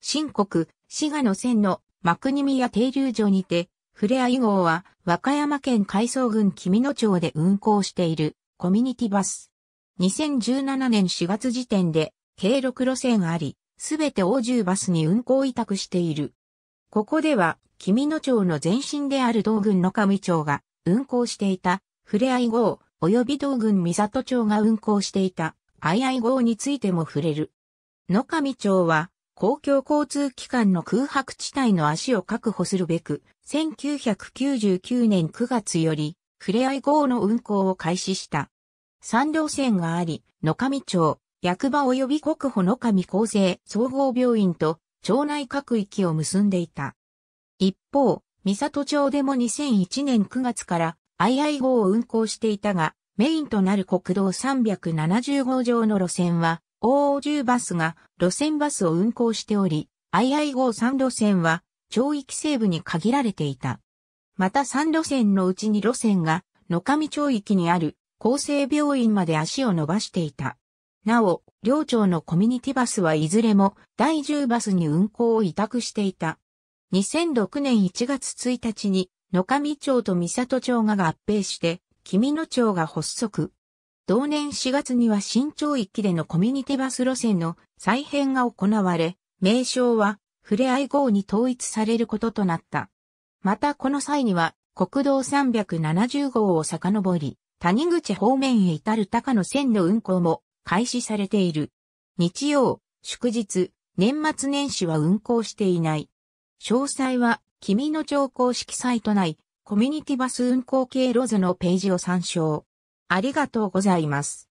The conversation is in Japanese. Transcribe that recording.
新国、滋賀の線の幕に宮停留所にて、ふれあい号は和歌山県海藻郡君野町で運行しているコミュニティバス。2017年4月時点で計6路線あり、すべて大1バスに運行委託している。ここでは、君野町の前身である道郡の上町が運行していた、ふれあい号、及び道郡三里町が運行していた、あいあい号についても触れる。野上町は、公共交通機関の空白地帯の足を確保するべく、1999年9月より、ふれあい号の運行を開始した。三両線があり、野上町、役場及び国保野上厚生総合病院と町内各域を結んでいた。一方、三里町でも2001年9月から II 号を運行していたが、メインとなる国道370号上の路線は OO10 バスが路線バスを運行しており、II53 路線は町域西部に限られていた。また3路線のうち2路線が野上町域にある厚生病院まで足を伸ばしていた。なお、両町のコミュニティバスはいずれも第10バスに運行を委託していた。2006年1月1日に野上町と三里町が合併して、君野町が発足。同年4月には新町域でのコミュニティバス路線の再編が行われ、名称は、ふれあい号に統一されることとなった。またこの際には、国道370号を遡り、谷口方面へ至る高野線の運行も開始されている。日曜、祝日、年末年始は運行していない。詳細は、君の町公式サイト内、コミュニティバス運行経路図のページを参照。ありがとうございます。